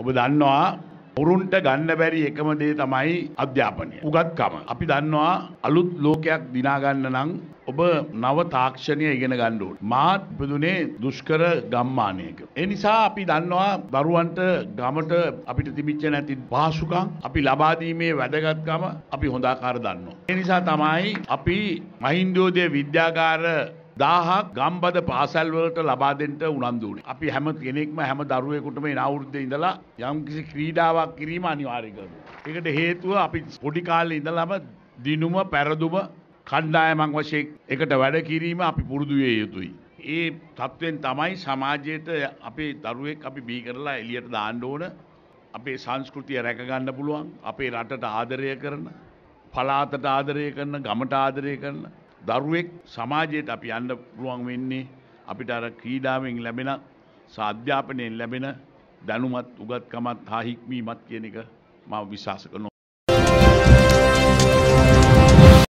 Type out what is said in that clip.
ඔබ දන්නවා ඔරුන්ට ගන්න බැරි එකම දේ තමයි අධ්‍යාපනය. උගත්කම. අපි දන්නවා අලුත් ලෝකයක් දිනාගන්න නම් ඔබ නව තාක්ෂණය ඉගෙන ගන්න ඕනේ. මාත් ඉපදුනේ දුෂ්කර ගම්මානයක. ඒ නිසා අපි දන්නවා දරුවන්ට ගමට අපිට තිබිච්ච නැති පහසුකම්, අපි ලබා දීමේ වැදගත්කම අපි හොඳ ආකාර දන්නවා. ඒ නිසා තමයි අපි මහින්දෝදය විද්‍යාගාර දාහක් ගම්බද පාසැල්වලට ලබාදෙන්ට උනන්දුවන. අපි හැම කෙනෙක්ම හැම දරුවෙකුටම නවුද්ධ ඉඳලා යම්කිසි ක්‍රීඩාවක් කිරීම අනිවාරිකරු. එකට හේතුව අපි පොඩිකාල්ල ඉඳලම දිනුම පැරදුම කණ්ඩායමං වශයෙන් එකට වැඩ කිරීම අපි පුරුදුවේ යුතුයි. ඒ තත්ත්වෙන් තමයි සමාජයට අපේ දරුවෙක් අපි බී කරලා එලියට දාන්න ඕන අපේ සංස්කෘතිය රැකගන්න පුළුවන් අපේ රටට ආදරය කරන පලාතට ආදරය කරන ගමට ආදරය කරන දරුවෙක් සමාජයට අපි අන්න පුළුවන් වෙන්නේ අපිට අර ක්‍රීඩාවෙන් ලැබෙන සාධ්‍යාපනයෙන් ලැබෙන දැනුමත් උගත්කමත් හා හික්මීමත් කියන එක මම විශ්වාස කරනවා